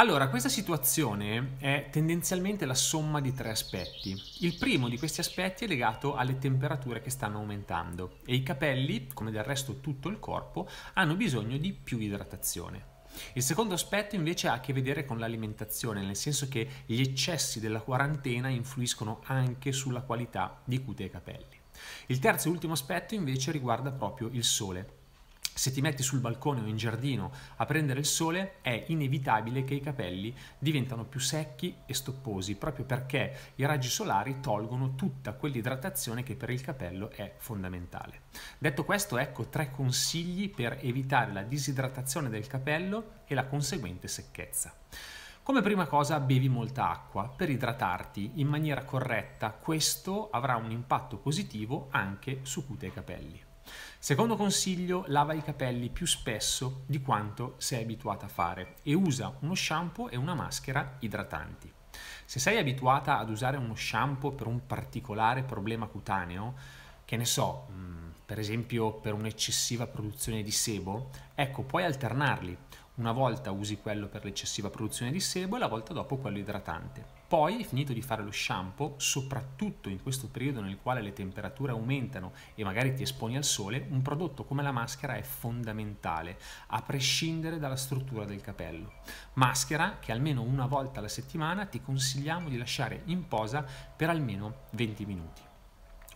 Allora, questa situazione è tendenzialmente la somma di tre aspetti. Il primo di questi aspetti è legato alle temperature che stanno aumentando e i capelli, come del resto tutto il corpo, hanno bisogno di più idratazione. Il secondo aspetto invece ha a che vedere con l'alimentazione, nel senso che gli eccessi della quarantena influiscono anche sulla qualità di cute e capelli. Il terzo e ultimo aspetto invece riguarda proprio il sole, se ti metti sul balcone o in giardino a prendere il sole, è inevitabile che i capelli diventano più secchi e stopposi, proprio perché i raggi solari tolgono tutta quell'idratazione che per il capello è fondamentale. Detto questo, ecco tre consigli per evitare la disidratazione del capello e la conseguente secchezza. Come prima cosa bevi molta acqua per idratarti in maniera corretta, questo avrà un impatto positivo anche su cute e capelli. Secondo consiglio, lava i capelli più spesso di quanto sei abituata a fare e usa uno shampoo e una maschera idratanti. Se sei abituata ad usare uno shampoo per un particolare problema cutaneo, che ne so, mm, per esempio per un'eccessiva produzione di sebo, ecco, puoi alternarli. Una volta usi quello per l'eccessiva produzione di sebo e la volta dopo quello idratante. Poi, finito di fare lo shampoo, soprattutto in questo periodo nel quale le temperature aumentano e magari ti esponi al sole, un prodotto come la maschera è fondamentale, a prescindere dalla struttura del capello. Maschera che almeno una volta alla settimana ti consigliamo di lasciare in posa per almeno 20 minuti.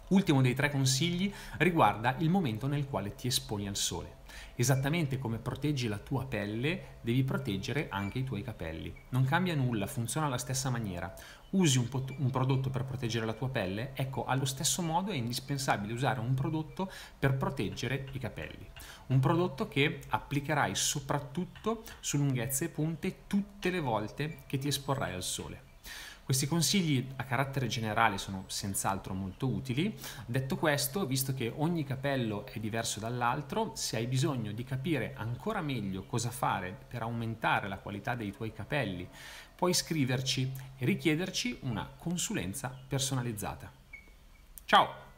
Ultimo dei tre consigli riguarda il momento nel quale ti esponi al sole. Esattamente come proteggi la tua pelle, devi proteggere anche i tuoi capelli. Non cambia nulla, funziona alla stessa maniera. Usi un, un prodotto per proteggere la tua pelle, ecco, allo stesso modo è indispensabile usare un prodotto per proteggere i capelli. Un prodotto che applicherai soprattutto su lunghezze e punte tutte le volte che ti esporrai al sole. Questi consigli a carattere generale sono senz'altro molto utili. Detto questo, visto che ogni capello è diverso dall'altro, se hai bisogno di capire ancora meglio cosa fare per aumentare la qualità dei tuoi capelli, puoi scriverci e richiederci una consulenza personalizzata. Ciao!